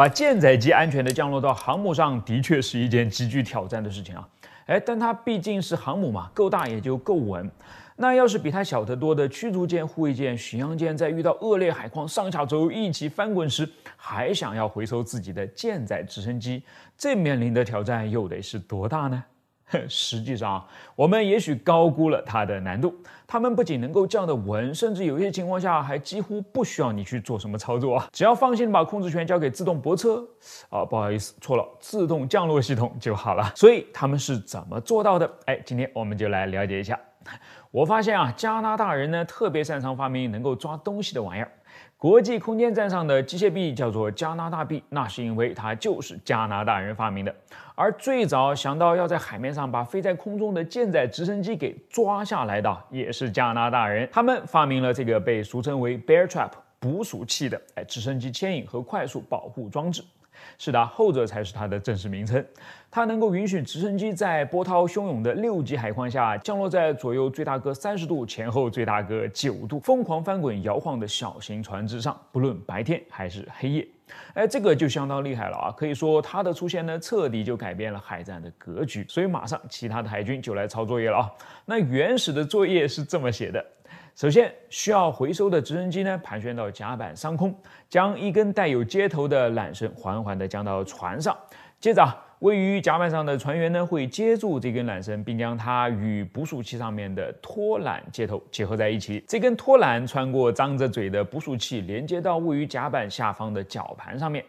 把舰载机安全的降落到航母上的确是一件极具挑战的事情啊！哎，但它毕竟是航母嘛，够大也就够稳。那要是比它小得多的驱逐舰、护卫舰、巡洋舰，在遇到恶劣海况、上下左右一起翻滚时，还想要回收自己的舰载直升机，这面临的挑战又得是多大呢？实际上，我们也许高估了它的难度。它们不仅能够降得稳，甚至有些情况下还几乎不需要你去做什么操作啊！只要放心把控制权交给自动泊车啊，不好意思，错了，自动降落系统就好了。所以它们是怎么做到的？哎，今天我们就来了解一下。我发现啊，加拿大人呢特别擅长发明能够抓东西的玩意儿。国际空间站上的机械臂叫做加拿大臂，那是因为它就是加拿大人发明的。而最早想到要在海面上把飞在空中的舰载直升机给抓下来的，也是加拿大人。他们发明了这个被俗称为 “bear trap” 捕鼠器的哎直升机牵引和快速保护装置。是的，后者才是它的正式名称。它能够允许直升机在波涛汹涌的六级海况下，降落在左右最大个三十度、前后最大个九度、疯狂翻滚摇晃的小型船只上，不论白天还是黑夜。哎，这个就相当厉害了啊！可以说它的出现呢，彻底就改变了海战的格局。所以马上其他的海军就来抄作业了啊。那原始的作业是这么写的。首先，需要回收的直升机呢，盘旋到甲板上空，将一根带有接头的缆绳缓缓地降到船上，接着。位于甲板上的船员呢，会接住这根缆绳，并将它与捕鼠器上面的拖缆接头结合在一起。这根拖缆穿过张着嘴的捕鼠器，连接到位于甲板下方的绞盘上面。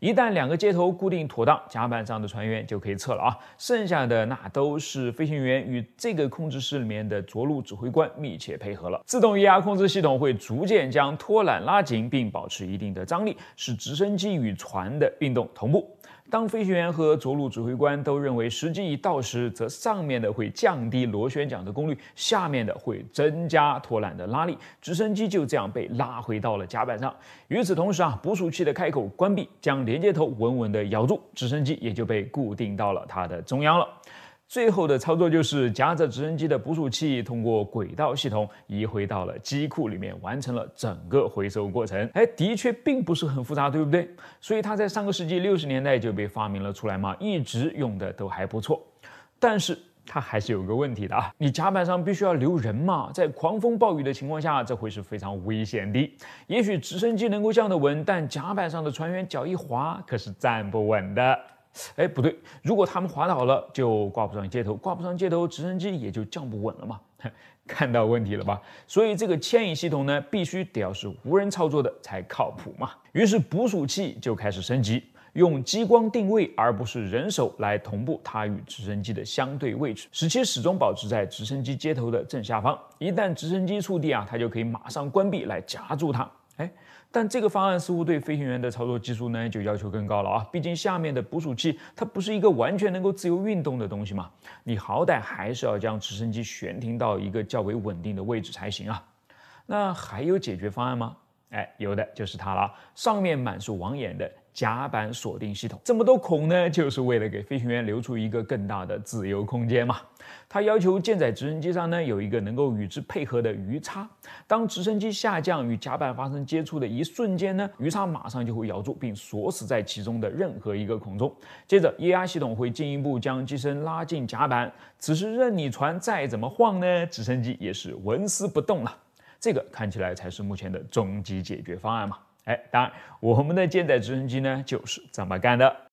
一旦两个接头固定妥当，甲板上的船员就可以撤了啊！剩下的那都是飞行员与这个控制室里面的着陆指挥官密切配合了。自动液压控制系统会逐渐将拖缆拉紧，并保持一定的张力，使直升机与船的运动同步。当飞行员和着陆指挥官都认为时机已到时，则上面的会降低螺旋桨的功率，下面的会增加拖缆的拉力，直升机就这样被拉回到了甲板上。与此同时啊，捕鼠器的开口关闭，将连接头稳稳地咬住，直升机也就被固定到了它的中央了。最后的操作就是夹着直升机的捕鼠器，通过轨道系统移回到了机库里面，完成了整个回收过程。哎，的确并不是很复杂，对不对？所以它在上个世纪六十年代就被发明了出来嘛，一直用的都还不错。但是它还是有个问题的啊，你甲板上必须要留人嘛，在狂风暴雨的情况下，这会是非常危险的。也许直升机能够降得稳，但甲板上的船员脚一滑，可是站不稳的。哎，不对，如果他们滑倒了，就挂不上接头，挂不上接头，直升机也就降不稳了嘛。看到问题了吧？所以这个牵引系统呢，必须得要是无人操作的才靠谱嘛。于是捕鼠器就开始升级，用激光定位而不是人手来同步它与直升机的相对位置，使其始终保持在直升机接头的正下方。一旦直升机触地啊，它就可以马上关闭来夹住它。哎，但这个方案似乎对飞行员的操作技术呢就要求更高了啊！毕竟下面的捕鼠器它不是一个完全能够自由运动的东西嘛，你好歹还是要将直升机悬停到一个较为稳定的位置才行啊。那还有解决方案吗？哎，有的就是它了。上面满是网眼的甲板锁定系统，这么多孔呢，就是为了给飞行员留出一个更大的自由空间嘛。它要求舰载直升机上呢有一个能够与之配合的鱼叉。当直升机下降与甲板发生接触的一瞬间呢，鱼叉马上就会咬住并锁死在其中的任何一个孔中。接着，液压系统会进一步将机身拉进甲板。此时，任你船再怎么晃呢，直升机也是纹丝不动了。这个看起来才是目前的终极解决方案嘛？哎，当然，我们的舰载直升机呢，就是这么干的。